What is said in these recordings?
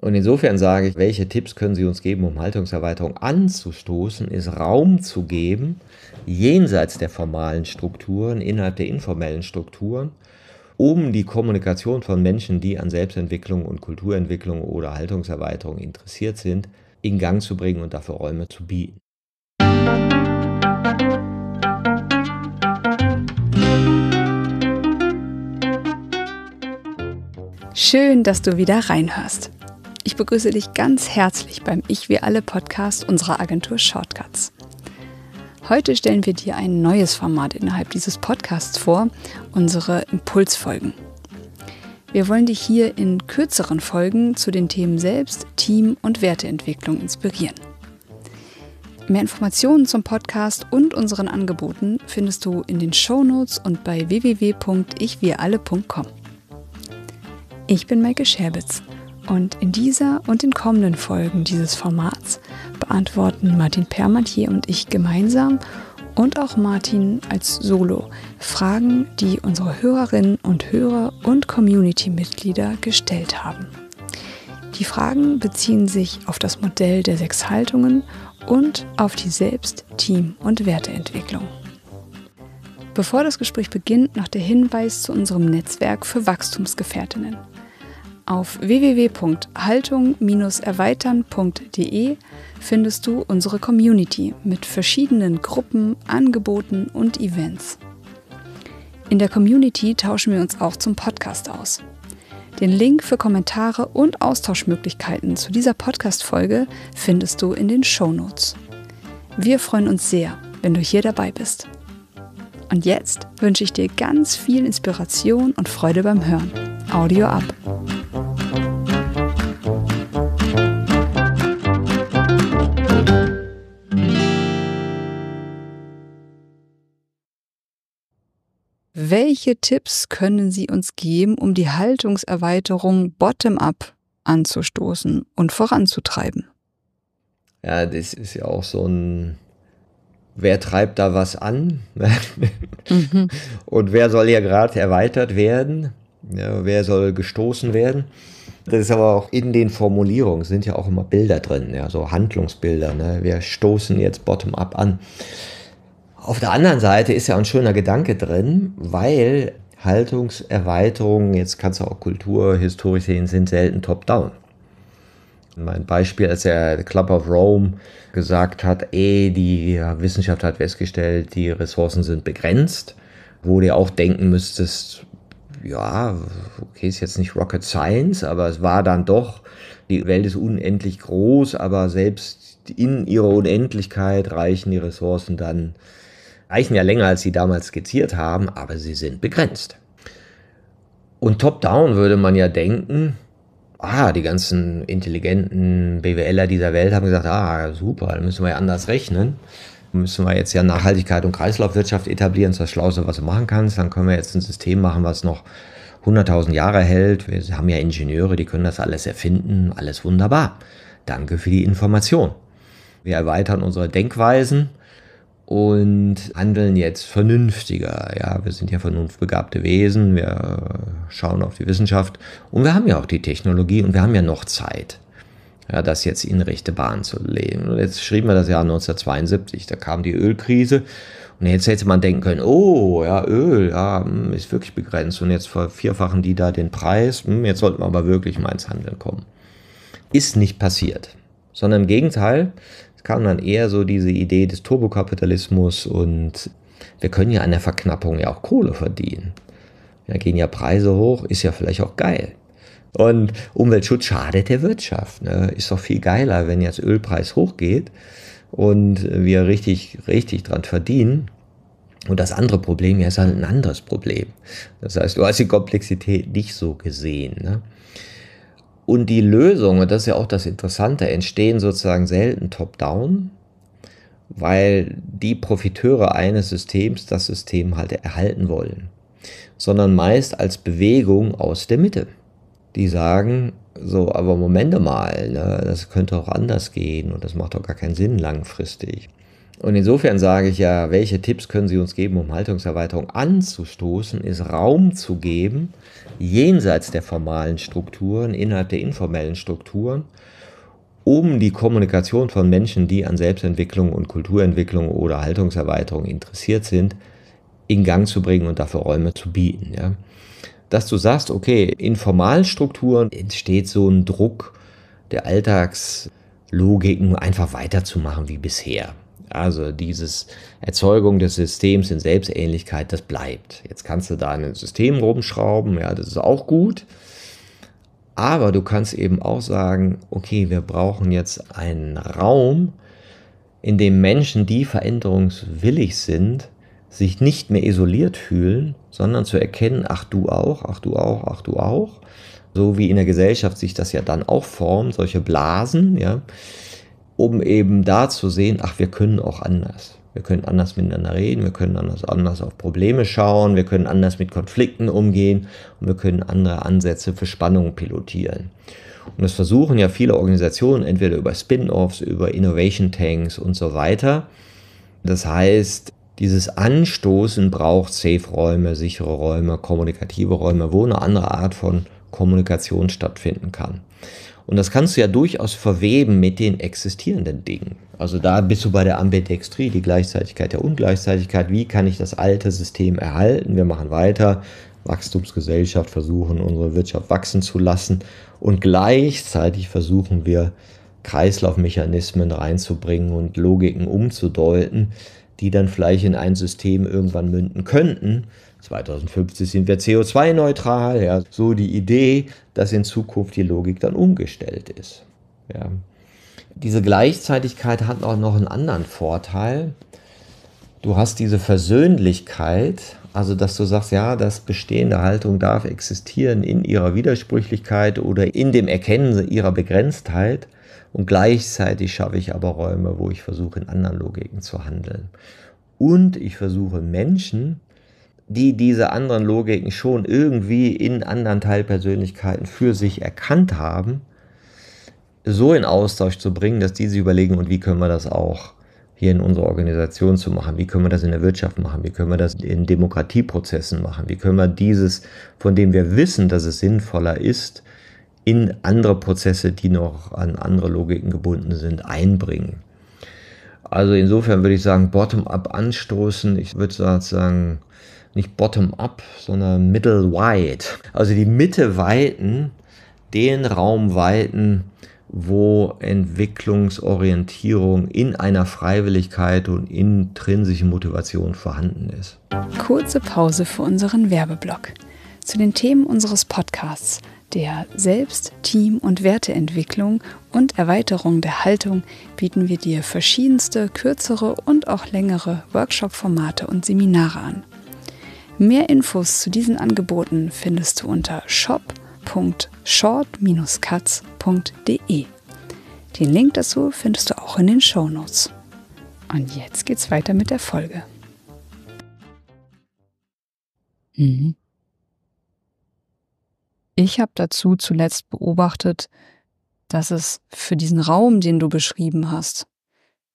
Und insofern sage ich, welche Tipps können Sie uns geben, um Haltungserweiterung anzustoßen, ist Raum zu geben, jenseits der formalen Strukturen, innerhalb der informellen Strukturen, um die Kommunikation von Menschen, die an Selbstentwicklung und Kulturentwicklung oder Haltungserweiterung interessiert sind, in Gang zu bringen und dafür Räume zu bieten. Schön, dass du wieder reinhörst. Ich begrüße dich ganz herzlich beim Ich Wir Alle Podcast unserer Agentur Shortcuts. Heute stellen wir dir ein neues Format innerhalb dieses Podcasts vor, unsere Impulsfolgen. Wir wollen dich hier in kürzeren Folgen zu den Themen Selbst, Team und Werteentwicklung inspirieren. Mehr Informationen zum Podcast und unseren Angeboten findest du in den Show Notes und bei www.ichwiralle.com. Ich bin Maike Scherbitz. Und in dieser und den kommenden Folgen dieses Formats beantworten Martin Permantier und ich gemeinsam und auch Martin als Solo Fragen, die unsere Hörerinnen und Hörer und Community-Mitglieder gestellt haben. Die Fragen beziehen sich auf das Modell der sechs Haltungen und auf die Selbst-, Team- und Werteentwicklung. Bevor das Gespräch beginnt, noch der Hinweis zu unserem Netzwerk für Wachstumsgefährtinnen. Auf www.haltung-erweitern.de findest du unsere Community mit verschiedenen Gruppen, Angeboten und Events. In der Community tauschen wir uns auch zum Podcast aus. Den Link für Kommentare und Austauschmöglichkeiten zu dieser Podcast-Folge findest du in den Show Notes. Wir freuen uns sehr, wenn du hier dabei bist. Und jetzt wünsche ich dir ganz viel Inspiration und Freude beim Hören. Audio ab. Welche Tipps können Sie uns geben, um die Haltungserweiterung bottom-up anzustoßen und voranzutreiben? Ja, das ist ja auch so ein, wer treibt da was an? Mhm. Und wer soll ja gerade erweitert werden? Ja, wer soll gestoßen werden? Das ist aber auch in den Formulierungen sind ja auch immer Bilder drin, ja, so Handlungsbilder. Ne? Wir stoßen jetzt bottom-up an. Auf der anderen Seite ist ja ein schöner Gedanke drin, weil Haltungserweiterungen, jetzt kannst du auch Kultur, Historisch sehen, sind selten top-down. Mein Beispiel, als der Club of Rome gesagt hat, eh, die Wissenschaft hat festgestellt, die Ressourcen sind begrenzt, wo du auch denken müsstest, ja, okay, ist jetzt nicht Rocket Science, aber es war dann doch, die Welt ist unendlich groß, aber selbst in ihrer Unendlichkeit reichen die Ressourcen dann reichen ja länger, als sie damals skizziert haben, aber sie sind begrenzt. Und top-down würde man ja denken, ah, die ganzen intelligenten BWLer dieser Welt haben gesagt, ah, super, dann müssen wir ja anders rechnen. müssen wir jetzt ja Nachhaltigkeit und Kreislaufwirtschaft etablieren, das ist das Schlauste, was du machen kannst. Dann können wir jetzt ein System machen, was noch 100.000 Jahre hält. Wir haben ja Ingenieure, die können das alles erfinden, alles wunderbar. Danke für die Information. Wir erweitern unsere Denkweisen und handeln jetzt vernünftiger. Ja, wir sind ja vernunftbegabte Wesen, wir schauen auf die Wissenschaft und wir haben ja auch die Technologie und wir haben ja noch Zeit, ja, das jetzt in rechte Bahn zu legen. Und jetzt schrieben wir das Jahr 1972, da kam die Ölkrise und jetzt hätte man denken können, oh, ja, Öl, ja, hm, ist wirklich begrenzt und jetzt vervierfachen die da den Preis, hm, jetzt sollten wir aber wirklich mal ins Handeln kommen. Ist nicht passiert, sondern im Gegenteil, kam dann eher so diese Idee des Turbokapitalismus und wir können ja an der Verknappung ja auch Kohle verdienen. Da gehen ja Preise hoch, ist ja vielleicht auch geil. Und Umweltschutz schadet der Wirtschaft. Ne? Ist doch viel geiler, wenn jetzt Ölpreis hochgeht und wir richtig, richtig dran verdienen. Und das andere Problem ja ist halt ein anderes Problem. Das heißt, du hast die Komplexität nicht so gesehen. Ne? Und die Lösungen, das ist ja auch das Interessante, entstehen sozusagen selten top-down, weil die Profiteure eines Systems das System halt erhalten wollen, sondern meist als Bewegung aus der Mitte. Die sagen, so, aber Momente mal, ne, das könnte auch anders gehen und das macht doch gar keinen Sinn langfristig. Und insofern sage ich ja, welche Tipps können Sie uns geben, um Haltungserweiterung anzustoßen, ist Raum zu geben, jenseits der formalen Strukturen, innerhalb der informellen Strukturen, um die Kommunikation von Menschen, die an Selbstentwicklung und Kulturentwicklung oder Haltungserweiterung interessiert sind, in Gang zu bringen und dafür Räume zu bieten. Ja. Dass du sagst, okay, in formalen Strukturen entsteht so ein Druck der Alltagslogiken, einfach weiterzumachen wie bisher. Also dieses Erzeugung des Systems in Selbstähnlichkeit, das bleibt. Jetzt kannst du da ein System rumschrauben, ja, das ist auch gut. Aber du kannst eben auch sagen, okay, wir brauchen jetzt einen Raum, in dem Menschen, die veränderungswillig sind, sich nicht mehr isoliert fühlen, sondern zu erkennen, ach du auch, ach du auch, ach du auch. So wie in der Gesellschaft sich das ja dann auch formt, solche Blasen, ja um eben da zu sehen, ach, wir können auch anders. Wir können anders miteinander reden, wir können anders, anders auf Probleme schauen, wir können anders mit Konflikten umgehen und wir können andere Ansätze für Spannungen pilotieren. Und das versuchen ja viele Organisationen, entweder über Spin-offs, über Innovation Tanks und so weiter. Das heißt, dieses Anstoßen braucht Safe-Räume, sichere Räume, kommunikative Räume, wo eine andere Art von Kommunikation stattfinden kann. Und das kannst du ja durchaus verweben mit den existierenden Dingen. Also da bist du bei der Ambidextrie, die Gleichzeitigkeit der Ungleichzeitigkeit. Wie kann ich das alte System erhalten? Wir machen weiter. Wachstumsgesellschaft versuchen, unsere Wirtschaft wachsen zu lassen. Und gleichzeitig versuchen wir, Kreislaufmechanismen reinzubringen und Logiken umzudeuten, die dann vielleicht in ein System irgendwann münden könnten, 2050 sind wir CO2-neutral. Ja. So die Idee, dass in Zukunft die Logik dann umgestellt ist. Ja. Diese Gleichzeitigkeit hat auch noch einen anderen Vorteil. Du hast diese Versöhnlichkeit, also dass du sagst, ja, das bestehende Haltung darf existieren in ihrer Widersprüchlichkeit oder in dem Erkennen ihrer Begrenztheit. Und gleichzeitig schaffe ich aber Räume, wo ich versuche, in anderen Logiken zu handeln. Und ich versuche Menschen die diese anderen Logiken schon irgendwie in anderen Teilpersönlichkeiten für sich erkannt haben, so in Austausch zu bringen, dass die sich überlegen, und wie können wir das auch hier in unserer Organisation zu machen? Wie können wir das in der Wirtschaft machen? Wie können wir das in Demokratieprozessen machen? Wie können wir dieses, von dem wir wissen, dass es sinnvoller ist, in andere Prozesse, die noch an andere Logiken gebunden sind, einbringen? Also insofern würde ich sagen, bottom-up anstoßen. Ich würde sozusagen nicht bottom-up, sondern middle-wide. Also die Mitte weiten, den Raum weiten, wo Entwicklungsorientierung in einer Freiwilligkeit und intrinsischen Motivation vorhanden ist. Kurze Pause für unseren Werbeblock. Zu den Themen unseres Podcasts, der Selbst-, Team- und Werteentwicklung und Erweiterung der Haltung, bieten wir dir verschiedenste, kürzere und auch längere Workshop-Formate und Seminare an. Mehr Infos zu diesen Angeboten findest du unter shop.short-katz.de. Den Link dazu findest du auch in den Show Notes. Und jetzt geht's weiter mit der Folge. Mhm. Ich habe dazu zuletzt beobachtet, dass es für diesen Raum, den du beschrieben hast,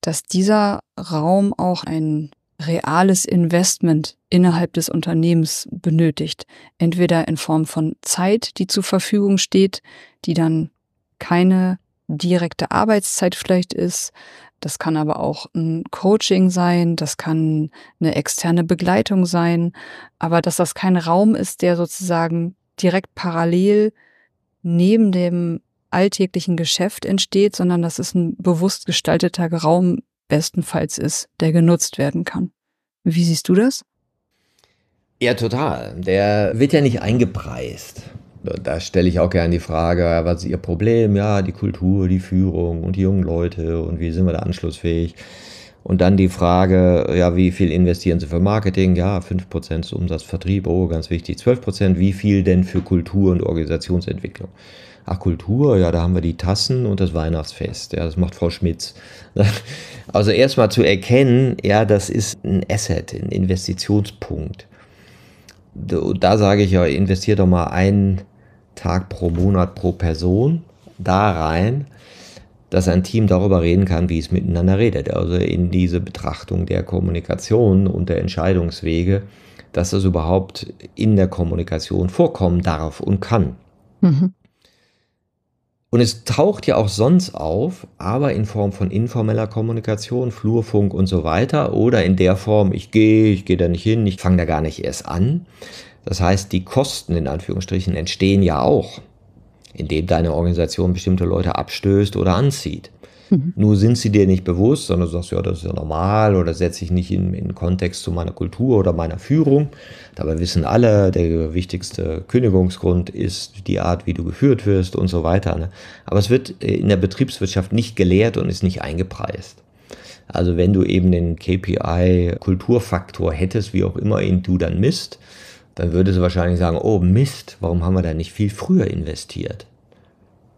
dass dieser Raum auch ein reales Investment innerhalb des Unternehmens benötigt. Entweder in Form von Zeit, die zur Verfügung steht, die dann keine direkte Arbeitszeit vielleicht ist. Das kann aber auch ein Coaching sein, das kann eine externe Begleitung sein, aber dass das kein Raum ist, der sozusagen direkt parallel neben dem alltäglichen Geschäft entsteht, sondern das ist ein bewusst gestalteter Raum, bestenfalls ist, der genutzt werden kann. Wie siehst du das? Ja, total. Der wird ja nicht eingepreist. Da stelle ich auch gerne die Frage, was ist Ihr Problem? Ja, die Kultur, die Führung und die jungen Leute und wie sind wir da anschlussfähig? Und dann die Frage, ja, wie viel investieren Sie für Marketing? Ja, 5% Umsatzvertrieb, oh, ganz wichtig, 12%. Wie viel denn für Kultur und Organisationsentwicklung? ach Kultur, ja, da haben wir die Tassen und das Weihnachtsfest. Ja, das macht Frau Schmitz. Also erstmal zu erkennen, ja, das ist ein Asset, ein Investitionspunkt. Da sage ich ja, investiert doch mal einen Tag pro Monat pro Person da rein, dass ein Team darüber reden kann, wie es miteinander redet. Also in diese Betrachtung der Kommunikation und der Entscheidungswege, dass das überhaupt in der Kommunikation vorkommen darf und kann. Mhm. Und es taucht ja auch sonst auf, aber in Form von informeller Kommunikation, Flurfunk und so weiter oder in der Form, ich gehe, ich gehe da nicht hin, ich fange da gar nicht erst an. Das heißt, die Kosten in Anführungsstrichen entstehen ja auch, indem deine Organisation bestimmte Leute abstößt oder anzieht. Mhm. Nur sind sie dir nicht bewusst, sondern du sagst, ja, das ist ja normal oder setze ich nicht in, in Kontext zu meiner Kultur oder meiner Führung. Dabei wissen alle, der wichtigste Kündigungsgrund ist die Art, wie du geführt wirst und so weiter. Ne? Aber es wird äh, in der Betriebswirtschaft nicht gelehrt und ist nicht eingepreist. Also wenn du eben den KPI-Kulturfaktor hättest, wie auch immer ihn du dann misst, dann würdest du wahrscheinlich sagen, oh Mist, warum haben wir da nicht viel früher investiert?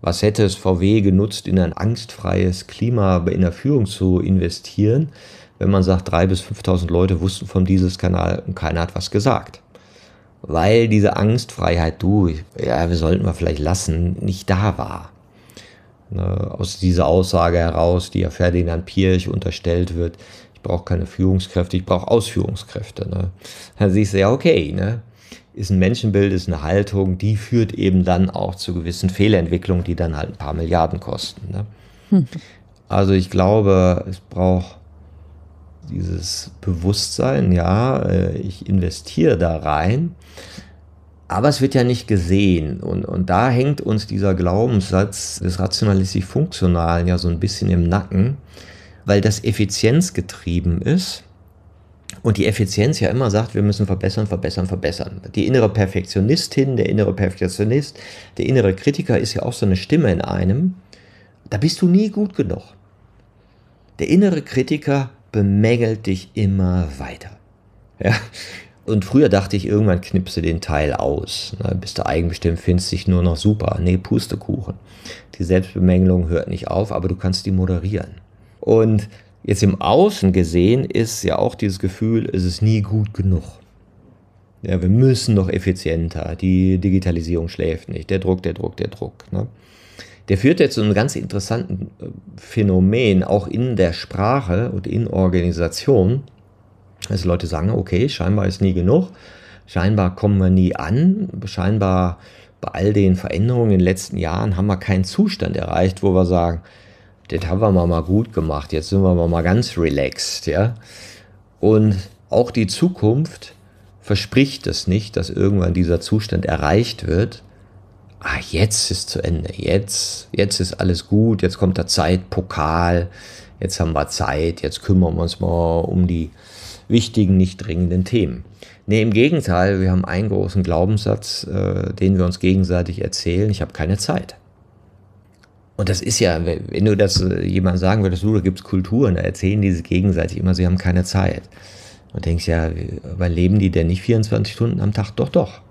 Was hätte es VW genutzt, in ein angstfreies Klima in der Führung zu investieren, wenn man sagt, 3.000 bis 5.000 Leute wussten vom Dieselskanal und keiner hat was gesagt? Weil diese Angstfreiheit, du, ja, wir sollten wir vielleicht lassen, nicht da war. Ne, aus dieser Aussage heraus, die ja Ferdinand Pirch unterstellt wird, ich brauche keine Führungskräfte, ich brauche Ausführungskräfte. Ne? Dann siehst du ja, okay, ne? ist ein Menschenbild, ist eine Haltung, die führt eben dann auch zu gewissen Fehlentwicklungen, die dann halt ein paar Milliarden kosten. Ne? Hm. Also ich glaube, es braucht dieses Bewusstsein, ja, äh, ich investiere da rein, aber es wird ja nicht gesehen. Und, und da hängt uns dieser Glaubenssatz des rationalistisch-funktionalen ja so ein bisschen im Nacken, weil das effizienzgetrieben ist und die Effizienz ja immer sagt, wir müssen verbessern, verbessern, verbessern. Die innere Perfektionistin, der innere Perfektionist, der innere Kritiker ist ja auch so eine Stimme in einem. Da bist du nie gut genug. Der innere Kritiker bemängelt dich immer weiter. Ja? Und früher dachte ich, irgendwann knippst den Teil aus. Ne? Bist du eigenbestimmt, findest dich nur noch super. Nee, Pustekuchen. Die Selbstbemängelung hört nicht auf, aber du kannst die moderieren. Und Jetzt im Außen gesehen ist ja auch dieses Gefühl, es ist nie gut genug. Ja, wir müssen noch effizienter, die Digitalisierung schläft nicht, der Druck, der Druck, der Druck. Ne? Der führt jetzt zu einem ganz interessanten äh, Phänomen, auch in der Sprache und in Organisation, dass Leute sagen, okay, scheinbar ist nie genug, scheinbar kommen wir nie an, scheinbar bei all den Veränderungen in den letzten Jahren haben wir keinen Zustand erreicht, wo wir sagen, das haben wir mal, gut gemacht, jetzt sind wir mal, mal ganz relaxed, ja. Und auch die Zukunft verspricht es nicht, dass irgendwann dieser Zustand erreicht wird. Ah, jetzt ist zu Ende, jetzt, jetzt ist alles gut, jetzt kommt der Zeitpokal, jetzt haben wir Zeit, jetzt kümmern wir uns mal um die wichtigen, nicht dringenden Themen. Nee, im Gegenteil, wir haben einen großen Glaubenssatz, äh, den wir uns gegenseitig erzählen, ich habe keine Zeit. Und das ist ja, wenn du das äh, jemand sagen würdest, du, da gibt es Kulturen, da erzählen die sich gegenseitig immer, sie haben keine Zeit. Und denkst ja, aber leben die denn nicht 24 Stunden am Tag? Doch, doch.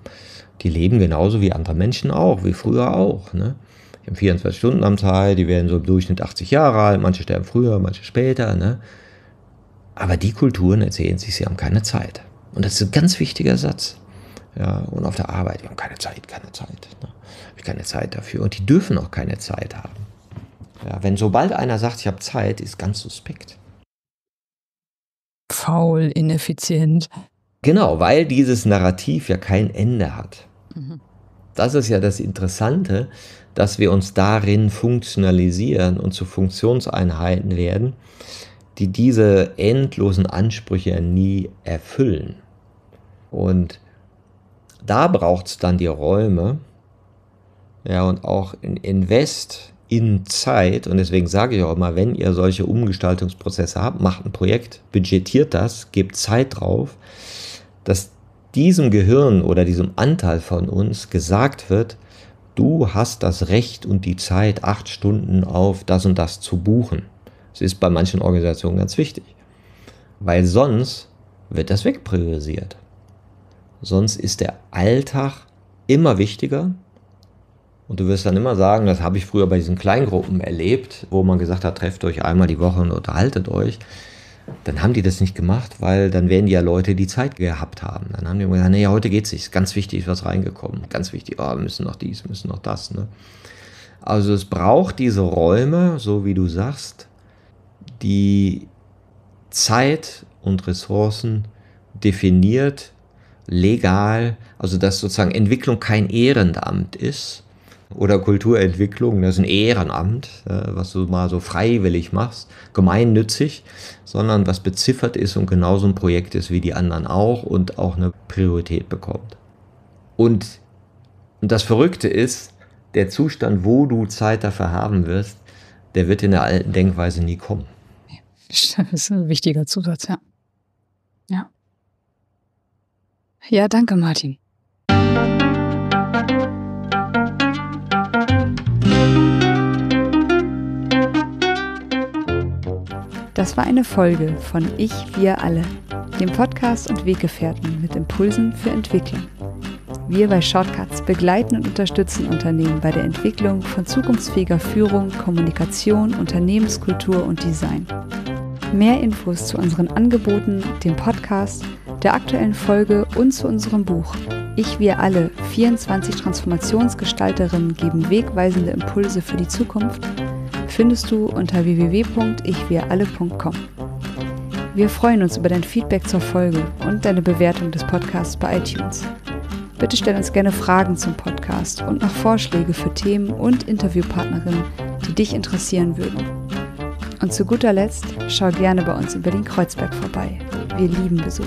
Die leben genauso wie andere Menschen auch, wie früher auch. Ne? Die haben 24 Stunden am Tag, die werden so im Durchschnitt 80 Jahre alt, manche sterben früher, manche später. Ne? Aber die Kulturen erzählen sich, sie haben keine Zeit. Und das ist ein ganz wichtiger Satz. Ja, und auf der Arbeit, wir haben keine Zeit, keine Zeit. Ne? habe ich keine Zeit dafür. Und die dürfen auch keine Zeit haben. Ja, wenn sobald einer sagt, ich habe Zeit, ist ganz suspekt. Faul, ineffizient. Genau, weil dieses Narrativ ja kein Ende hat. Mhm. Das ist ja das Interessante, dass wir uns darin funktionalisieren und zu Funktionseinheiten werden, die diese endlosen Ansprüche nie erfüllen. Und da braucht es dann die Räume, ja, und auch in Invest in Zeit, und deswegen sage ich auch immer, wenn ihr solche Umgestaltungsprozesse habt, macht ein Projekt, budgetiert das, gebt Zeit drauf, dass diesem Gehirn oder diesem Anteil von uns gesagt wird, du hast das Recht und die Zeit, acht Stunden auf das und das zu buchen. Das ist bei manchen Organisationen ganz wichtig, weil sonst wird das wegpriorisiert. Sonst ist der Alltag immer wichtiger und du wirst dann immer sagen, das habe ich früher bei diesen Kleingruppen erlebt, wo man gesagt hat, trefft euch einmal die Woche und unterhaltet euch. Dann haben die das nicht gemacht, weil dann wären die ja Leute, die Zeit gehabt haben. Dann haben die immer gesagt, nee, heute geht es nicht, ist ganz wichtig, ist was reingekommen, ganz wichtig, oh, müssen noch dies, müssen noch das. Ne? Also es braucht diese Räume, so wie du sagst, die Zeit und Ressourcen definiert, legal, also dass sozusagen Entwicklung kein Ehrenamt ist, oder Kulturentwicklung. Ne, das ist ein Ehrenamt, äh, was du mal so freiwillig machst, gemeinnützig, sondern was beziffert ist und genauso ein Projekt ist wie die anderen auch und auch eine Priorität bekommt. Und, das Verrückte ist, der Zustand, wo du Zeit dafür haben wirst, der wird in der alten Denkweise nie kommen. Das ist ein wichtiger Zusatz, ja. Ja. Ja, danke, Martin. Das war eine Folge von Ich, wir alle, dem Podcast und Weggefährten mit Impulsen für Entwicklung. Wir bei Shortcuts begleiten und unterstützen Unternehmen bei der Entwicklung von zukunftsfähiger Führung, Kommunikation, Unternehmenskultur und Design. Mehr Infos zu unseren Angeboten, dem Podcast, der aktuellen Folge und zu unserem Buch Ich, wir alle, 24 Transformationsgestalterinnen geben wegweisende Impulse für die Zukunft findest du unter www.ichwiralle.com. Wir freuen uns über dein Feedback zur Folge und deine Bewertung des Podcasts bei iTunes. Bitte stell uns gerne Fragen zum Podcast und mach Vorschläge für Themen und Interviewpartnerinnen, die dich interessieren würden. Und zu guter Letzt schau gerne bei uns in Berlin-Kreuzberg vorbei. Wir lieben Besuch.